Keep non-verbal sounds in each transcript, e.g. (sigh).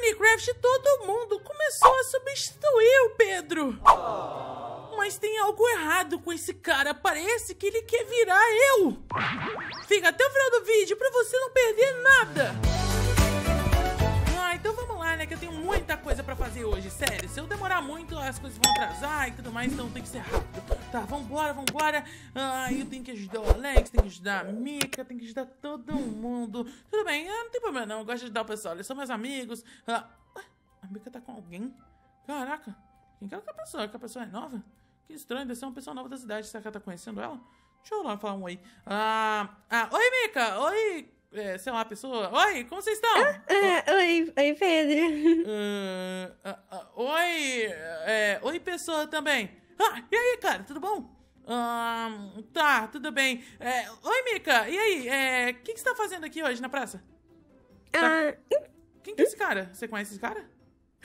Minecraft todo mundo começou a substituir o Pedro. Mas tem algo errado com esse cara, parece que ele quer virar eu. Fica até o final do vídeo pra você não perder nada. Ah, então vamos muita coisa pra fazer hoje, sério. Se eu demorar muito, as coisas vão atrasar e tudo mais, então tem que ser rápido. Tá, vambora, vambora. Ah, eu tenho que ajudar o Alex, tenho que ajudar a Mika, tenho que ajudar todo mundo. Tudo bem, não tem problema não, eu gosto de ajudar o pessoal, eles são meus amigos. Ah, a Mika tá com alguém? Caraca, quem que é a pessoa? a pessoa é nova? Que estranho, deve ser uma pessoa nova da cidade, será que ela tá conhecendo ela? Deixa eu lá falar um oi. Ah, ah, oi, Mika! Oi, é, sei lá, a pessoa. Oi, como vocês estão? Ah, ah, oi, oi, Pedro. Uh, (laughs) oi, é, oi, pessoa também. Ah, e aí, cara, tudo bom? tá, tudo bem. É, oi, Mika, e aí? O é, que, que você tá fazendo aqui hoje na praça? Tá... Quem que é esse cara? Você conhece esse cara?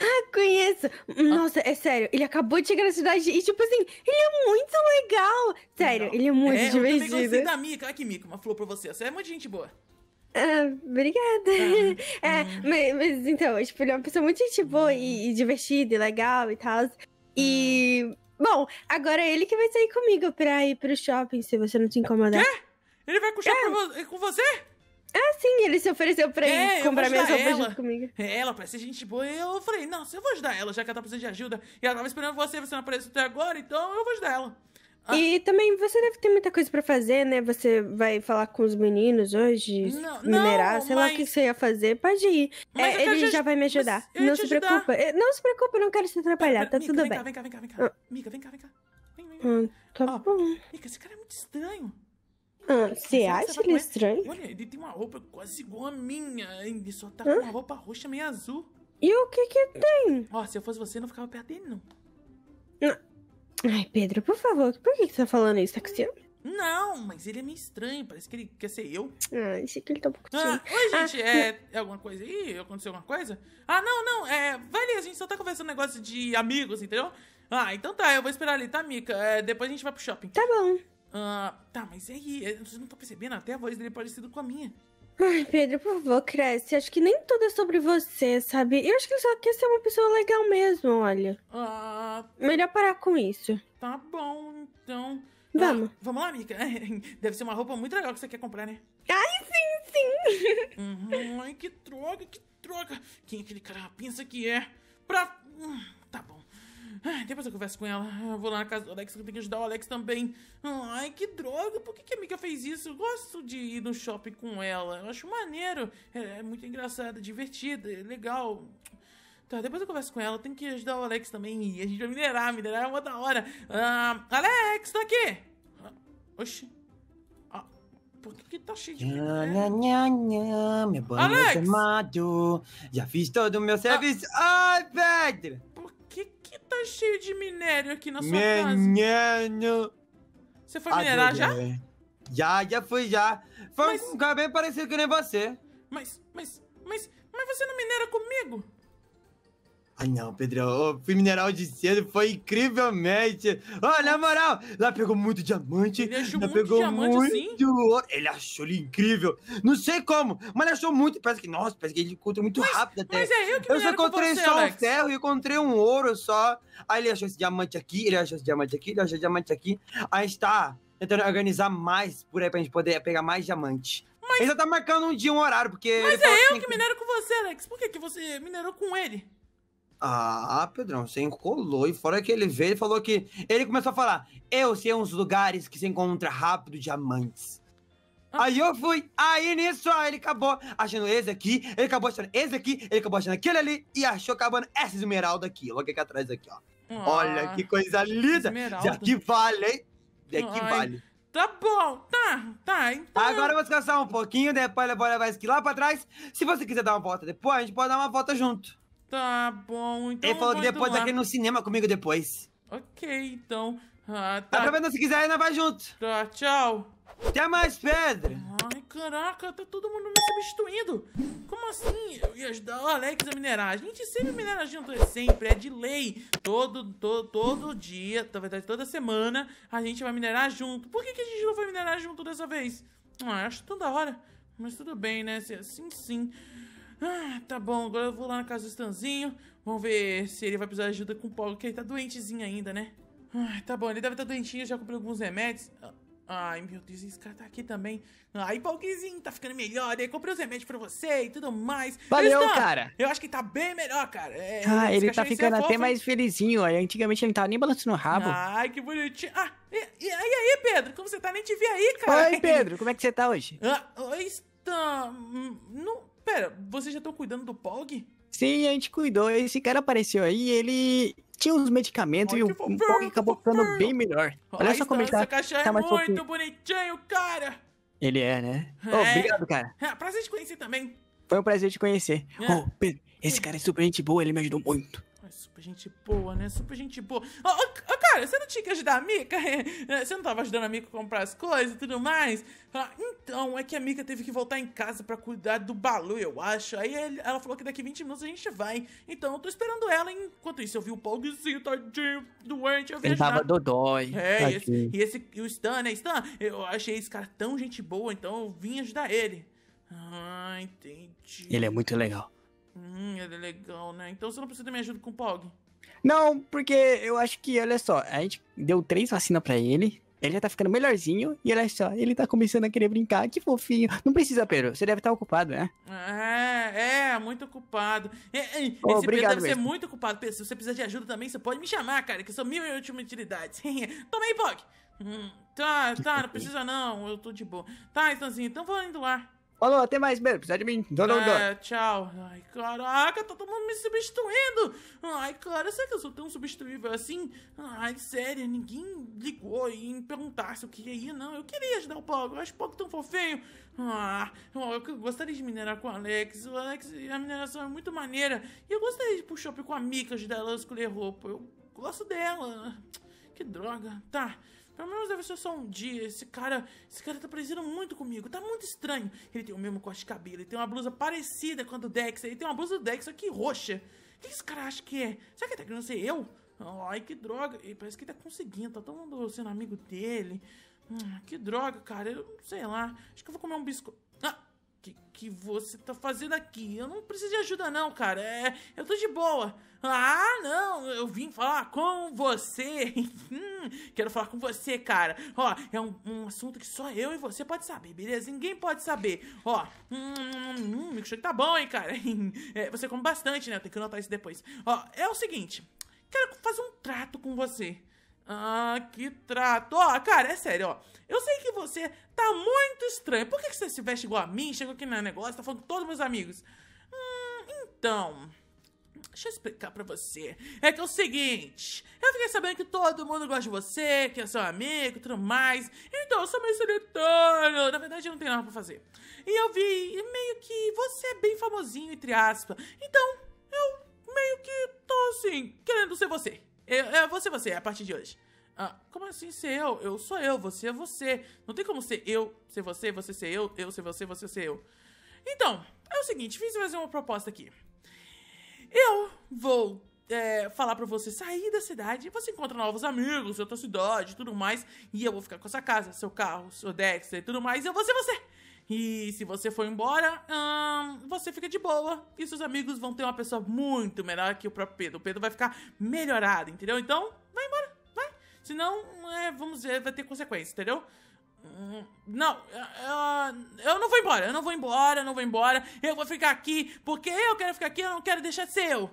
Ah, conheço! Nossa, ah. é sério, ele acabou de chegar na cidade e, tipo assim, ele é muito legal! Sério, Não. ele é muito é, divertido. Eu também gostei da Mika. Ai, que Mika, uma flor pra você. Você é muito gente boa. Ah, obrigada. Ah, (laughs) é, ah. Mas, mas, então, tipo, ele é uma pessoa muito gente boa e, uhum. e divertida e legal e tal. E. Uhum. Bom, agora é ele que vai sair comigo pra ir pro shopping, se você não te incomodar. Quê? Ele vai puxar é. com você? Ah, sim, ele se ofereceu pra ir é, comprar minhas roupas junto comigo. Ela parece gente boa. Eu falei, não, eu vou ajudar ela, já que ela tá precisando de ajuda. E ela tava esperando você, você não apareceu até agora, então eu vou ajudar ela. Ah. E também você deve ter muita coisa para fazer, né? Você vai falar com os meninos hoje, não, minerar, não, sei mas... lá o que você ia fazer. Pode ir. É, ele já... já vai me ajudar. Não se ajudar. preocupa. É, não se preocupa, não quero te atrapalhar. Pera, tá Mica, tudo vem bem. Cá, vem cá, vem cá, vem cá. Ah. Mica, vem cá, vem cá. Vem, vem, vem. Ah, tá oh, bom. Mica, esse cara é muito estranho. Ah, você acha ele estranho? Olha, ele tem uma roupa quase igual a minha. Ele só tá com uma roupa roxa meio azul. E o que que tem? Ó, oh, se eu fosse você, eu não ficava perto dele, não. Não. Ai, Pedro, por favor, por que, você tá falando isso? Tá com ciúme? Não, mas ele é meio estranho, parece que ele quer ser eu. Ah, esse aqui ele tá um pouco ah, Oi, gente, ah, é, é, alguma coisa aí? Aconteceu alguma coisa? Ah, não, não, é. Vale, a gente só tá conversando negócio de amigos, entendeu? Ah, então tá, eu vou esperar ali, tá, Mika? É, depois a gente vai pro shopping. Tá bom. Ah, tá, mas aí, é, Vocês não tô percebendo, até a voz dele é parecida com a minha. Ai, Pedro, por favor, cresce. Acho que nem tudo é sobre você, sabe? Eu acho que ele só quer ser uma pessoa legal mesmo, olha. Ah, Melhor parar com isso. Tá bom, então. Vamos. Ah, vamos lá, amiga. (laughs) Deve ser uma roupa muito legal que você quer comprar, né? Ai, sim, sim. (laughs) Uhum. Ai, que droga, que droga. Quem é aquele cara pinça que é? Pra... Tá bom. Ai, depois eu converso com ela. Eu vou lá na casa do Alex, que eu tenho que ajudar o Alex também. Ai, que droga. Por que, que a amiga fez isso? Eu gosto de ir no shopping com ela. Eu acho maneiro. É, é muito engraçada, divertida, é legal. Tá, depois eu converso com ela. Tem que ajudar o Alex também. E a gente vai minerar. Minerar é uma da hora. Ah, Alex, tá aqui. Ah, oxi. Ah, por que, que tá cheio de... Nha, nha, nha, nha, meu banho Alex! chamado. Já fiz todo o meu ah. serviço. Ai, Pedro. Por que que tá cheio de minério aqui na sua Menino. casa? Você foi minerar já? Já, já fui, já. Foi mas... um cara bem parecido que nem você. Mas, mas, mas... Mas você não minera comigo? Ah, não, Pedrão. Eu fui mineral de cedo, foi incrivelmente. Oh, na moral, lá pegou muito diamante. Ele achou lá muito pegou diamante, assim? muito ouro. Ele achou ele incrível. Não sei como, mas ele achou muito. Parece que, nossa, parece que ele encontrou muito mas, rápido até. Mas é eu que Eu só encontrei você, só Alex. um ferro e encontrei um ouro só. Aí ele achou esse diamante aqui, ele achou esse diamante aqui, ele achou esse diamante aqui. Aí está tentando organizar mais por aí pra gente poder pegar mais diamante. Mas... Ele já tá marcando um dia, um horário, porque. Mas é eu que, que com você, Alex. Por que, que você minerou com ele? Ah, Pedrão, você encolou. E fora que ele veio, ele falou que. Ele começou a falar: Eu sei uns lugares que se encontra rápido diamantes. Ah. Aí eu fui, aí nisso, aí ele acabou achando esse aqui, ele acabou achando esse aqui, ele acabou achando aquele ali e achou acabando essa esmeralda aqui, logo aqui é atrás aqui, ó. Ah, Olha que coisa linda! Esmeralda. Já que vale, hein? Já é que vale. Tá bom, tá, tá. Então... Agora eu vou descansar um pouquinho, depois eu vou levar isso aqui lá pra trás. Se você quiser dar uma volta depois, a gente pode dar uma volta junto. Tá bom, então. Ele falou que depois vai no cinema comigo depois. Ok, então. Ah, tá. Aproveita se quiser, ainda vai junto. Tá, tchau. Até mais, Pedro. Ai, caraca, tá todo mundo me substituindo. Como assim? Eu ia ajudar o Alex a minerar. A gente sempre minera junto, é sempre, é de lei. Todo, todo, todo dia, na verdade, toda semana, a gente vai minerar junto. Por que, que a gente não foi minerar junto dessa vez? Ah, acho tão da hora. Mas tudo bem, né? É assim, sim. sim. Ah, tá bom, agora eu vou lá na casa do Stanzinho. Vamos ver se ele vai precisar de ajuda com o Paulo, que ele tá doentezinho ainda, né? Ah, tá bom, ele deve estar tá doentinho, já comprei alguns remédios. Ah, ai, meu Deus, esse cara tá aqui também. Ai, Paulinho, tá ficando melhor. Eu comprei os remédios pra você e tudo mais. Valeu, tá- cara. Eu acho que tá bem melhor, cara. É, ah, ele tá ficando é até fofo. mais felizinho. Antigamente ele não tava nem balançando o rabo. Ai, que bonitinho. Ah, e, e, e, aí, Pedro? Como você tá? Nem te vi aí, cara. Oi, Pedro. Como é que você tá hoje? Ah, está... Hum, não... Pera, vocês já estão cuidando do Pog? Sim, a gente cuidou. Esse cara apareceu aí ele tinha uns medicamentos Olha e o, Pog acabou ficando bem melhor. Olha Aí só tá, como ele tá. Essa caixa tá é muito fofinho. bonitinho, cara! Ele é, né? É. Oh, obrigado, cara. É, prazer te conhecer também. Foi um prazer te conhecer. É. Oh, Pedro, esse hum. cara é super gente boa, ele me ajudou muito super gente boa, né? Super gente boa. Ô, oh, oh, cara, você não tinha que ajudar a Mika? (laughs) Né? você não tava ajudando a Mika a comprar as coisas e tudo mais? então, é que a Mika teve que voltar em casa para cuidar do Balu, eu acho. Aí ela falou que daqui 20 minutos a gente vai. Então, eu tô esperando ela. Enquanto isso, eu vi o Pogzinho, tadinho, doente. Eu vi Ele tava dodói. É, e esse, e esse, e o Stan, né? Stan, eu achei esse cara tão gente boa, então eu vim ajudar ele. Ah, entendi. Ele é muito legal. Hum, ele é legal, né? Então você não precisa da minha ajuda com o Pog. Não, porque eu acho que, olha só, a gente deu três vacinas para ele, ele já tá ficando melhorzinho, e olha só, ele tá começando a querer brincar, que fofinho. Não precisa, Pedro, você deve estar tá ocupado, né? É, é, muito ocupado. É, é, esse Obrigado Pedro deve mesmo. ser muito ocupado, Pedro. Se você precisar de ajuda também, você pode me chamar, cara, que eu sou mil e última utilidade. (laughs) Toma aí, Pog! Hum, tá, tá, não (laughs) precisa não, eu tô de boa. Tá, entãozinho. então vou indo lá. Falou, até mais, Belo. Precisa de mim. Não, não, É, tchau. Ai, caraca, tá todo mundo me substituindo. Ai, cara, será que eu sou tão substituível assim? Ai, sério, ninguém ligou e me perguntar se eu queria ir, não. Eu queria ajudar o Pogo, eu acho o Pogo tão fofinho. Ah, eu gostaria de minerar com o Alex. O Alex, a mineração é muito maneira. E eu gostaria de ir pro shopping com a Mika, ajudar ela a escolher roupa. Eu gosto dela. Que droga. Tá. Pelo menos deve ser só um dia. Esse cara, esse cara tá parecendo muito comigo. Tá muito estranho. Ele tem o mesmo corte de cabelo, ele tem uma blusa parecida com a do Dex. Ele tem uma blusa do Dex aqui roxa. O que esse cara acha que é? Será que ele tá querendo ser eu? Ai, que droga. E parece que ele tá conseguindo, tá todo mundo sendo amigo dele. Hum, que droga, cara. Eu sei lá. Acho que eu vou comer um biscoito que, que você tá fazendo aqui? Eu não preciso de ajuda, não, cara. É, eu tô de boa. Ah, não, eu vim falar com você. (laughs) Hum, quero falar com você, cara. Ó, é um, um, assunto que só eu e você pode saber, beleza? Ninguém pode saber. Ó, hum, hum, hum, hum milkshake tá bom, hein, cara. (laughs) é, você come bastante, né? Tem que anotar isso depois. Ó, é o seguinte. Quero fazer um trato com você. Ah, que trato. Ó, cara, é sério, ó. Eu sei que você tá muito estranho. Por que, que você se veste igual a mim? Chegou aqui no negócio, tá falando com todos meus amigos. Hum, então... Deixa eu explicar pra você. É que é o seguinte, eu fiquei sabendo que todo mundo gosta de você, que é seu amigo e tudo mais. Então, eu sou meio solitário. Na verdade, eu não tenho nada pra fazer. E eu vi meio que você é bem famosinho, entre aspas. Então, eu meio que tô assim, querendo ser você. Eu, eu é, vou ser você a partir de hoje. Ah, como assim ser eu? Eu sou eu, você é você. Não tem como ser eu, ser você, você ser eu, eu ser você, você ser eu. Então, é o seguinte, fiz fazer uma proposta aqui. Eu vou é, falar para você sair da cidade, você encontra novos amigos, outra cidade, tudo mais, e eu vou ficar com essa casa, seu carro, seu Dexter e tudo mais, e eu vou ser você. E se você for embora, hum, você fica de boa. E seus amigos vão ter uma pessoa muito melhor que o próprio Pedro. O Pedro vai ficar melhorado, entendeu? Então, vai embora, vai. Senão, é, vamos ver, vai ter consequências, entendeu? Hum, não, ah, eu, não vou embora, eu não vou embora, eu não vou embora. Eu vou ficar aqui, porque eu quero ficar aqui, eu não quero deixar seu ser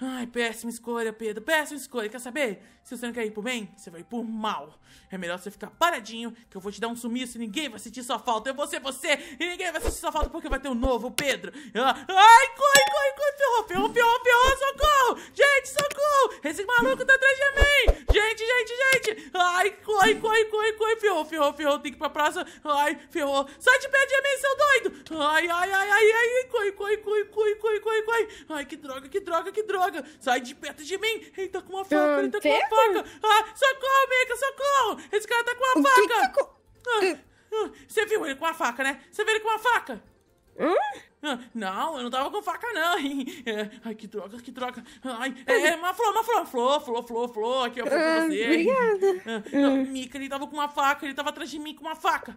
Ai, péssima escolha, Pedro, péssima escolha. Quer saber? Se você não quer ir por bem, você vai ir por mal. É melhor você ficar paradinho, que eu vou te dar um sumiço e ninguém vai sentir sua falta. Eu vou ser você e ninguém vai sentir sua falta porque vai ter um novo Pedro. Ai, corre, corre, corre, ferrou, ferrou, ferrou, ferrou, socorro! Gente, socorro! Esse maluco tá atrás de mim! Gente, gente, gente! Ai, corre, corre, corre, corre, ferrou, ferrou, ferrou, tem que ir pra praça. Ai, ferrou. Sai de pé de mim, seu doido! Ai, ai, ai, ai, ai, corre, corre, corre, corre, corre, corre, corre. Ai, que droga, que droga, que droga faca! Sai de perto de mim! Ele tá com uma faca, ele tá com uma tá faca! Ah, socorro, Mika, socorro! Esse cara tá com uma faca! Ah, ah. Ah, você viu ele com uma faca, né? Você viu ele com uma faca? Hum? Não, eu não tava com faca, não. É, ai, que droga, que droga. Ai, é, é uma flor, uma flor, flor, flor, flor, flor. Aqui, ó, pra ah, você. Obrigada. Ah, Mica, ele tava com uma faca, ele tava atrás de mim com uma faca.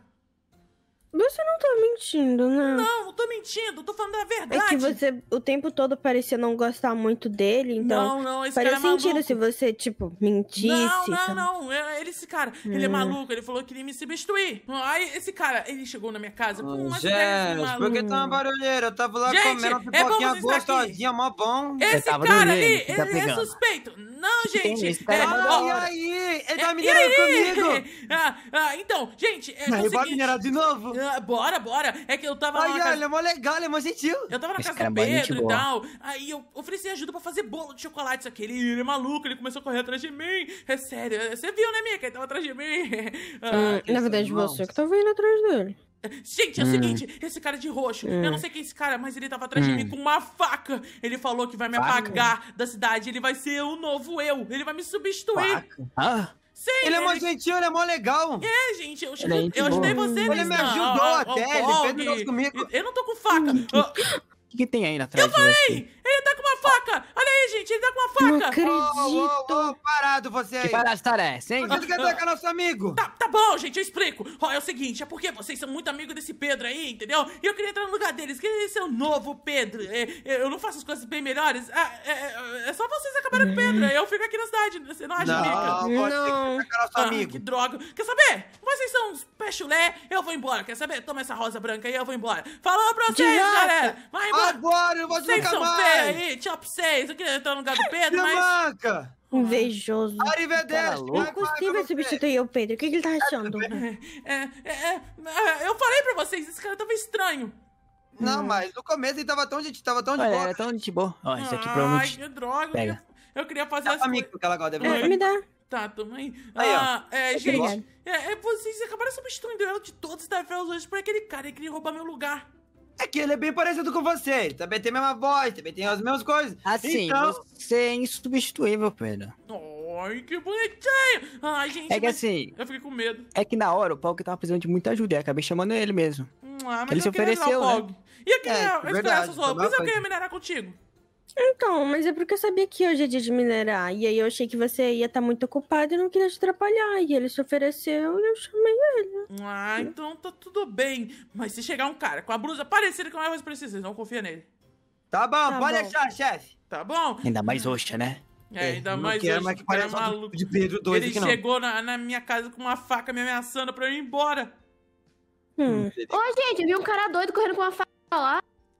Você não tá mentindo, né? Não, não tô mentindo, tô falando a verdade. É que você o tempo todo parecia não gostar muito dele, então. Não, não, esse cara é maluco. sentido se você, tipo, mentisse. Não, não, então. não. É, ele, esse cara, hum. ele é, é maluco, ele falou que ia me substituir. Aí esse cara, ele chegou na minha casa com umas ideias por que tá uma barulheira? Eu tava lá Gente, comendo uma pouquinho é gostosinha, mó bom. Esse cara ali, ele, ele é suspeito. Não, gente. é, ah, e aí? Ele tá minerando comigo. (laughs) Ah, ah, então, gente. É, Mas vai é minerar de novo? Ah, bora, bora. É que eu tava. Ai, olha, casa... é mó legal, é mó gentil. Eu tava na Esse casa é do Pedro e tal. Aí eu ofereci ajuda pra fazer bolo de chocolate. Só que ele, ele é maluco, ele começou a correr atrás de mim. É sério, você viu, né, minha? Que ele tava atrás de mim. (laughs) Ah, hum, na verdade, você que tá vindo atrás dele. (laughs) Gente, é o hum. seguinte, esse cara é de roxo, eu é. não sei quem é esse cara, mas ele tava atrás de mim hum. com uma faca. Ele falou que vai me apagar da cidade, ele vai ser o novo eu, ele vai me substituir. Ah. Sim, ele, ele é mó gentil, ele é mó legal. É, gente, eu, eu, é eu ajudei você Ele me ajudou até, ele ó, fez negócio comigo. Eu não tô com faca. O que, que, tem aí na frente? Eu falei! Ele tá com uma faca! Olha aí, gente, ele tá com uma faca! Não acredito! Oh, oh, oh, parado você aí! Que palhaçada é essa, hein? você que tá com nosso amigo? Tá, Tá bom, gente, eu explico. Ó, é o seguinte, é porque vocês são muito amigos desse Pedro aí, entendeu? E eu queria entrar no lugar deles, queria ser é o novo Pedro. É, é, eu não faço as coisas bem melhores. Ah, é, é, é só vocês acabarem com o né. Pedro. Eu fico aqui na cidade, você não acha, não, Mica? Não, pode não. ser que ah, amigo. Que droga. Quer saber? Vocês são uns pé eu vou embora. Quer saber? Toma essa rosa branca aí, eu vou embora. Falou pra vocês, Diata. galera. Vai embora. Agora, eu vou vocês são mais. aí, tchau pra vocês. Eu queria entrar no lugar do Pedro, mas... Manca. Invejoso. Arrivederci. Tá é impossível substituir o Pedro. O que, que ele tá é, achando? É é, é, é, eu falei pra vocês, esse cara tava estranho. Não, hum. mas no começo ele tava tão de, tava tão Olha, de boa. Era tão de boa. Ó, isso aqui provavelmente... Ai, que droga. Pega. Eu queria tá fazer essa. Amigo, que ela gosta de é, me dá. Tá, toma Aí, ah, é, é, gente, é, é, vocês acabaram substituindo ela de todos os tabelas hoje por aquele cara. que queria roubar meu lugar. É que ele é bem parecido com você. Ele também tem a mesma voz, também tem as mesmas coisas. Assim, então... você é insubstituível, pena. Ai, que bonitinho! Ai, gente. É que assim. Eu fiquei com medo. É que na hora o Pog tava precisando de muita ajuda. Eu acabei chamando ele mesmo. Ah, mas ele se ofereceu. Né? E aquele. É, é, verdade, mas eu queria minerar contigo. Então, mas é porque eu sabia que hoje é dia de minerar. E aí eu achei que você ia estar tá muito ocupado e não queria te atrapalhar. E ele se ofereceu e eu chamei ele. Ah, então tá tudo bem. Mas se chegar um cara com a blusa parecida com a minha, Presley, vocês não confia nele. Tá bom, tá pode bom. deixar, chefe. Tá bom. Ainda mais roxa, né? É, é, ainda não mais quero, que tá parece maluco. Tipo de Pedro 2 Ele chegou na, na, minha casa com uma faca me ameaçando pra eu ir embora. Hum. hum. Ô, gente, eu vi um cara doido correndo com uma faca lá.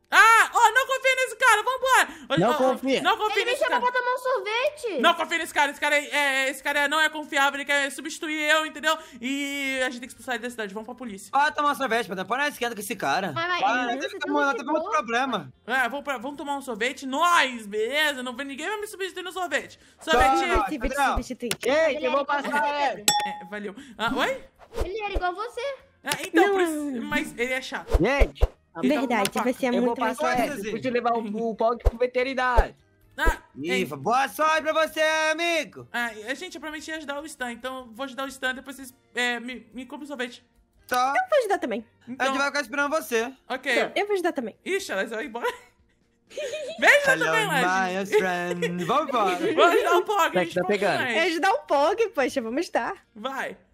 Ah, oh, não confia nesse cara, vambora! Não oh, confia. Não confia ele nesse me cara. chamou pra tomar um sorvete. Não confia nesse cara, esse cara, é, é, esse cara não é confiável, ele quer substituir eu, entendeu? E a gente tem que expulsar ele da cidade, vamos pra polícia. Ah, tomar um sorvete, mas põe na esquerda com esse cara. Mas, mas, ah, ele tá tem muito problema. É, vamos, pra, vamos tomar um sorvete, nós, beleza? Não, ninguém vai me substituir no sorvete. Sorvete. Gente, eu vou passar ele. É, valeu. Ah, oi? Ele era igual você. Ah, então, não. mas ele é chato. Gente... Tá Verdade, vai ser muito mais fácil. Fui te levar o, o Pog pro veterinário. Ah, Iva, boa sorte pra você, amigo! Ah, a é, gente, eu é prometi ajudar o Stan, então vou ajudar o Stan, depois vocês é, me, me compram um sorvete. Tá. Eu vou ajudar também. Então... A gente vai ficar esperando você. Ok. Tá, eu vou ajudar também. Ixi, elas vão embora. (laughs) Beijo também, Lages. (laughs) Vamos embora. Vamos ajudar o Pog. Tá, tá ajudar o Pog, poxa, vamos estar. Vai.